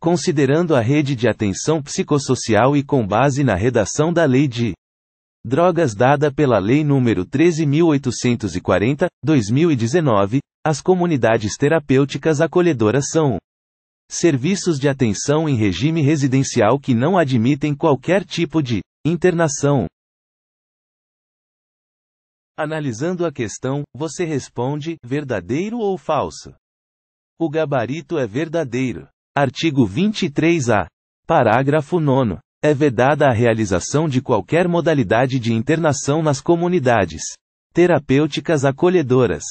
considerando a rede de atenção psicossocial e com base na redação da Lei de Drogas dada pela Lei nº 13.840, 2019, as comunidades terapêuticas acolhedoras são serviços de atenção em regime residencial que não admitem qualquer tipo de internação. Analisando a questão, você responde verdadeiro ou falso? O gabarito é verdadeiro. Artigo 23-A. Parágrafo 9. É vedada a realização de qualquer modalidade de internação nas comunidades terapêuticas acolhedoras.